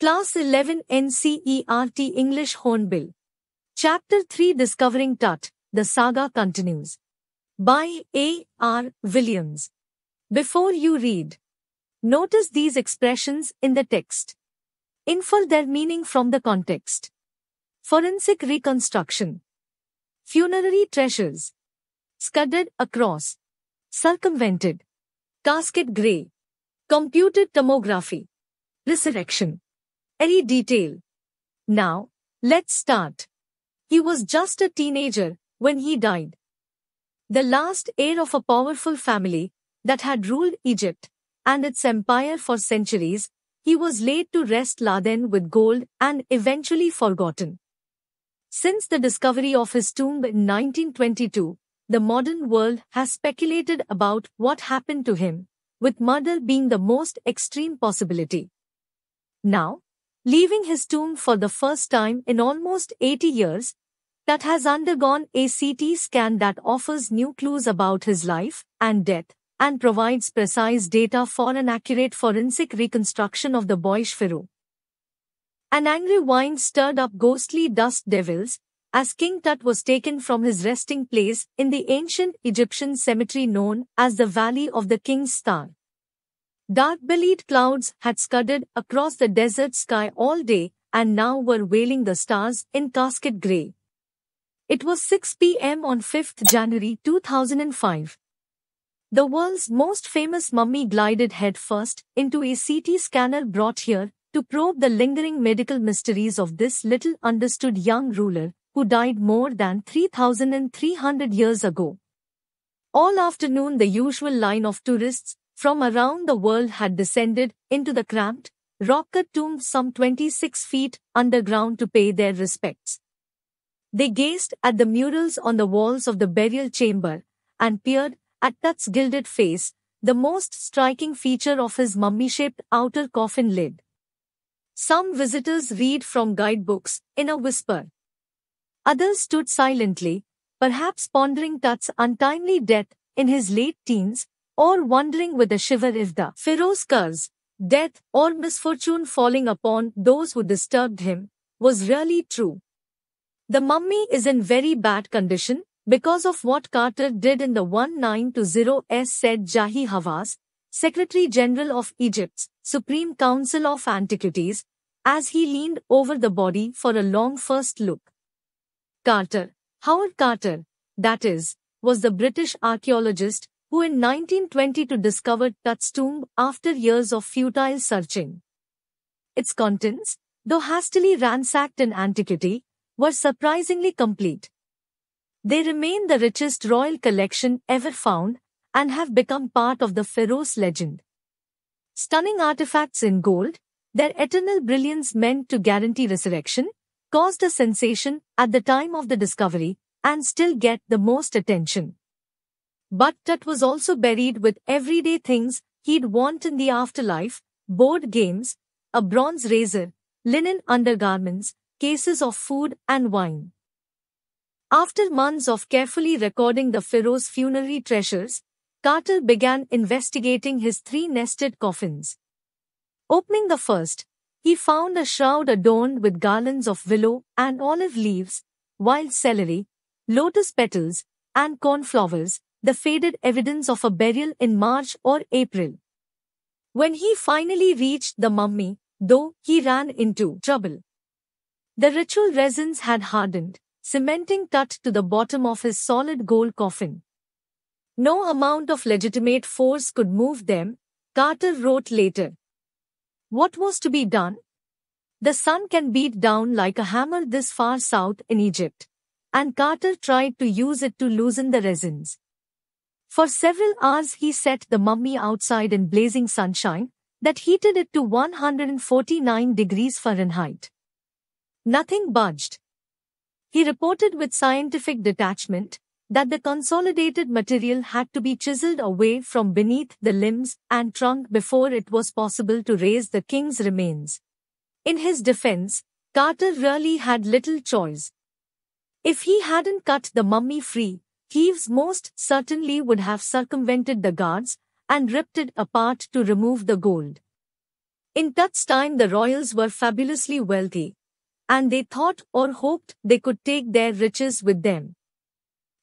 Class 11 NCERT English Hornbill. Chapter 3 Discovering Tut, the saga continues. By A. R. Williams. Before you read, notice these expressions in the text. Infer their meaning from the context. Forensic reconstruction. Funerary treasures. Scudded across. Circumvented. Casket gray. Computed tomography. Resurrection every detail. Now, let's start. He was just a teenager when he died. The last heir of a powerful family that had ruled Egypt and its empire for centuries, he was laid to rest laden with gold and eventually forgotten. Since the discovery of his tomb in 1922, the modern world has speculated about what happened to him, with murder being the most extreme possibility. Now, leaving his tomb for the first time in almost 80 years, that has undergone a CT scan that offers new clues about his life and death and provides precise data for an accurate forensic reconstruction of the boyish pharaoh. An angry wind stirred up ghostly dust devils as King Tut was taken from his resting place in the ancient Egyptian cemetery known as the Valley of the King's Star. Dark-bellied clouds had scudded across the desert sky all day and now were veiling the stars in casket grey. It was 6 p.m. on 5th January 2005. The world's most famous mummy glided headfirst into a CT scanner brought here to probe the lingering medical mysteries of this little understood young ruler who died more than 3,300 years ago. All afternoon the usual line of tourists from around the world had descended into the cramped, rocker tomb some 26 feet underground to pay their respects. They gazed at the murals on the walls of the burial chamber and peered at Tut's gilded face, the most striking feature of his mummy-shaped outer coffin lid. Some visitors read from guidebooks in a whisper. Others stood silently, perhaps pondering Tut's untimely death in his late teens or wondering with a shiver if the Pharaoh's curse, death or misfortune falling upon those who disturbed him was really true. The mummy is in very bad condition because of what Carter did in the 1920s, said Jahi Hawass, Secretary General of Egypt's Supreme Council of Antiquities, as he leaned over the body for a long first look. Carter, Howard Carter, that is, was the British archaeologist who in 1920 discovered Tut's tomb after years of futile searching. Its contents, though hastily ransacked in antiquity, were surprisingly complete. They remain the richest royal collection ever found and have become part of the Pharaoh's legend. Stunning artifacts in gold, their eternal brilliance meant to guarantee resurrection, caused a sensation at the time of the discovery and still get the most attention. But Tut was also buried with everyday things he'd want in the afterlife, board games, a bronze razor, linen undergarments, cases of food and wine. After months of carefully recording the pharaoh's funerary treasures, Carter began investigating his three nested coffins. Opening the first, he found a shroud adorned with garlands of willow and olive leaves, wild celery, lotus petals, and cornflowers, the faded evidence of a burial in March or April. When he finally reached the mummy, though, he ran into trouble. The ritual resins had hardened, cementing tut to the bottom of his solid gold coffin. No amount of legitimate force could move them, Carter wrote later. What was to be done? The sun can beat down like a hammer this far south in Egypt, and Carter tried to use it to loosen the resins. For several hours he set the mummy outside in blazing sunshine that heated it to 149 degrees Fahrenheit. Nothing budged. He reported with scientific detachment that the consolidated material had to be chiseled away from beneath the limbs and trunk before it was possible to raise the king's remains. In his defense, Carter really had little choice. If he hadn't cut the mummy free, thieves most certainly would have circumvented the guards and ripped it apart to remove the gold. In Tut's time the royals were fabulously wealthy, and they thought or hoped they could take their riches with them.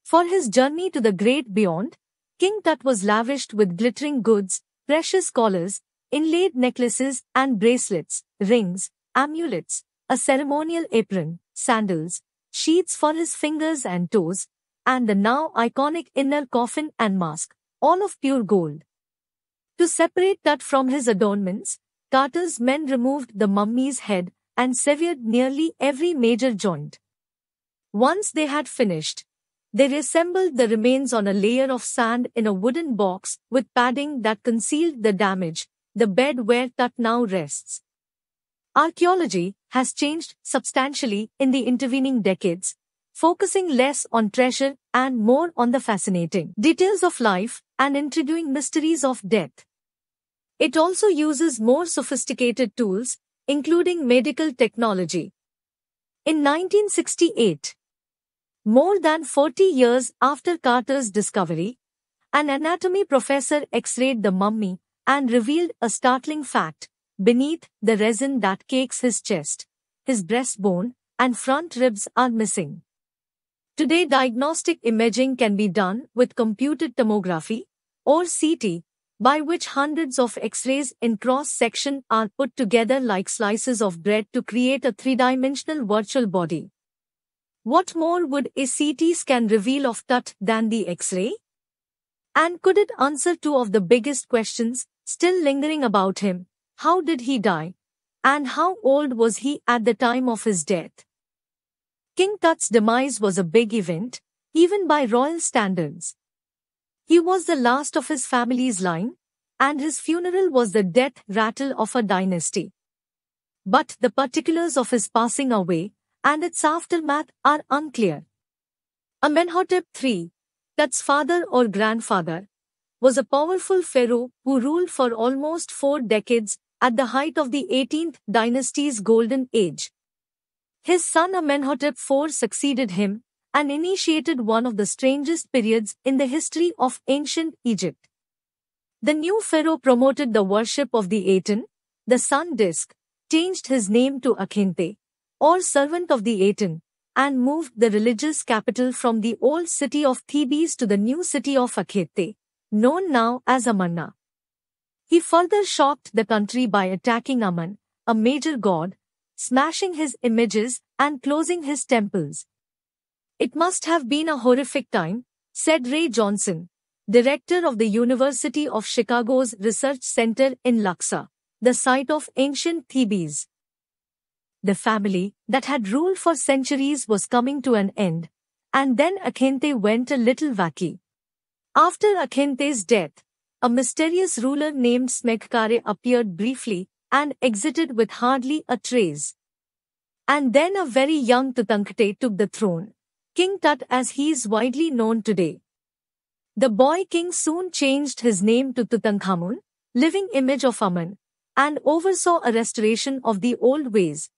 For his journey to the great beyond, King Tut was lavished with glittering goods, precious collars, inlaid necklaces and bracelets, rings, amulets, a ceremonial apron, sandals, sheets for his fingers and toes, and the now iconic inner coffin and mask, all of pure gold. To separate that from his adornments, Carter's men removed the mummy's head and severed nearly every major joint. Once they had finished, they reassembled the remains on a layer of sand in a wooden box with padding that concealed the damage, the bed where Tut now rests. Archaeology has changed substantially in the intervening decades, focusing less on treasure and more on the fascinating details of life and intriguing mysteries of death. It also uses more sophisticated tools, including medical technology. In 1968, more than 40 years after Carter's discovery, an anatomy professor x-rayed the mummy and revealed a startling fact. Beneath the resin that cakes his chest, his breastbone and front ribs are missing. Today diagnostic imaging can be done with computed tomography or CT, by which hundreds of X-rays in cross-section are put together like slices of bread to create a three-dimensional virtual body. What more would a CT scan reveal of TUT than the X-ray? And could it answer two of the biggest questions still lingering about him? How did he die? And how old was he at the time of his death? King Tut's demise was a big event, even by royal standards. He was the last of his family's line, and his funeral was the death rattle of a dynasty. But the particulars of his passing away and its aftermath are unclear. Amenhotep III, Tut's father or grandfather, was a powerful pharaoh who ruled for almost four decades at the height of the 18th dynasty's golden age. His son Amenhotep IV succeeded him and initiated one of the strangest periods in the history of ancient Egypt. The new pharaoh promoted the worship of the Aten, the sun disk, changed his name to Akhinte, or servant of the Aten, and moved the religious capital from the old city of Thebes to the new city of Akhete, known now as Amarna. He further shocked the country by attacking Amun, a major god, smashing his images and closing his temples. It must have been a horrific time, said Ray Johnson, director of the University of Chicago's Research Center in Luxor, the site of ancient Thebes. The family that had ruled for centuries was coming to an end, and then Akhente went a little wacky. After Akhente's death, a mysterious ruler named Smekkare appeared briefly and exited with hardly a trace. And then a very young Tutankhaten took the throne, King Tut as he is widely known today. The boy king soon changed his name to Tutankhamun, living image of Amun, and oversaw a restoration of the old ways.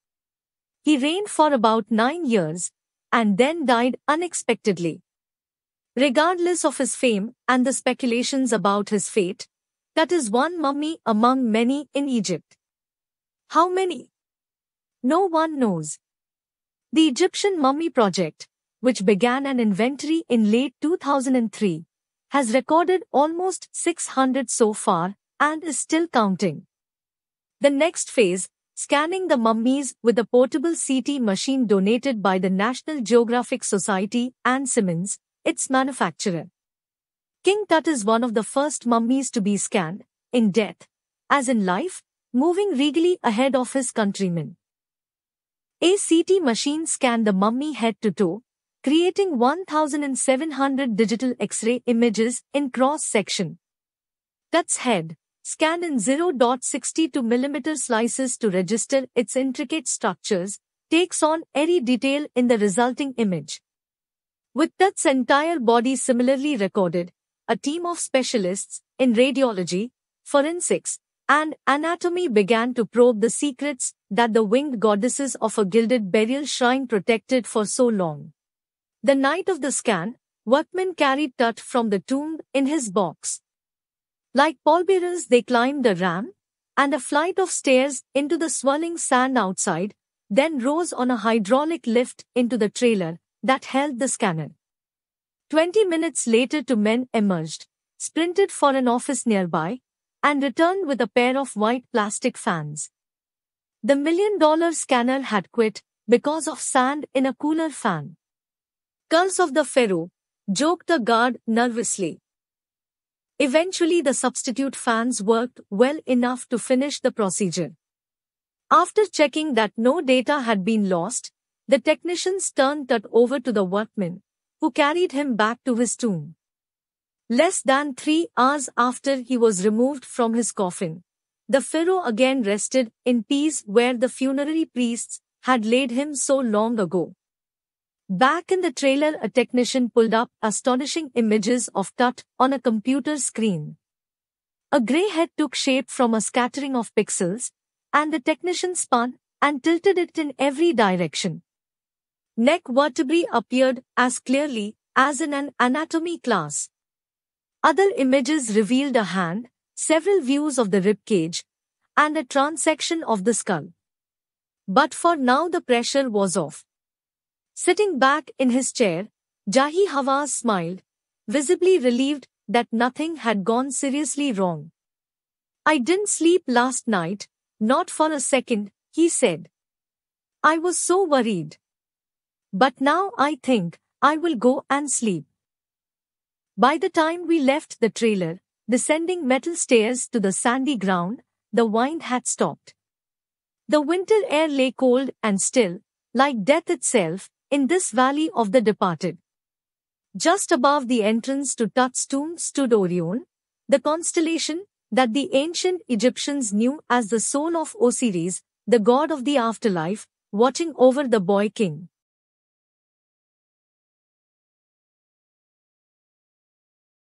He reigned for about nine years, and then died unexpectedly. Regardless of his fame and the speculations about his fate, that is one mummy among many in Egypt. How many? No one knows. The Egyptian Mummy Project, which began an inventory in late 2003, has recorded almost 600 so far and is still counting. The next phase, scanning the mummies with a portable CT machine donated by the National Geographic Society and Siemens, its manufacturer. King Tut is one of the first mummies to be scanned, in death, as in life, moving regally ahead of his countrymen. A CT machine scanned the mummy head to toe, creating 1,700 digital X-ray images in cross-section. Tut's head, scanned in 0.62 mm slices to register its intricate structures, takes on every detail in the resulting image. With Tut's entire body similarly recorded, a team of specialists in radiology, forensics, and anatomy began to probe the secrets that the winged goddesses of a gilded burial shrine protected for so long. The night of the scan, workmen carried Tut from the tomb in his box. Like pallbearers they climbed the ram, and a flight of stairs into the swirling sand outside, then rose on a hydraulic lift into the trailer that held the scanner. Twenty minutes later two men emerged, sprinted for an office nearby, and returned with a pair of white plastic fans. The million dollar scanner had quit because of sand in a cooler fan. Curls of the Pharaoh, joked the guard nervously. Eventually, the substitute fans worked well enough to finish the procedure. After checking that no data had been lost, the technicians turned Tut over to the workman, who carried him back to his tomb. Less than three hours after he was removed from his coffin, the pharaoh again rested in peace where the funerary priests had laid him so long ago. Back in the trailer, a technician pulled up astonishing images of Tut on a computer screen. A grey head took shape from a scattering of pixels, and the technician spun and tilted it in every direction. Neck vertebrae appeared as clearly as in an anatomy class. Other images revealed a hand, several views of the rib cage, and a transection of the skull. But for now the pressure was off. Sitting back in his chair, Jahi Hawaz smiled, visibly relieved that nothing had gone seriously wrong. I didn't sleep last night, not for a second, he said. I was so worried. But now I think I will go and sleep. By the time we left the trailer, descending metal stairs to the sandy ground, the wind had stopped. The winter air lay cold and still, like death itself, in this valley of the departed. Just above the entrance to Tut's tomb stood Orion, the constellation that the ancient Egyptians knew as the soul of Osiris, the god of the afterlife, watching over the boy king.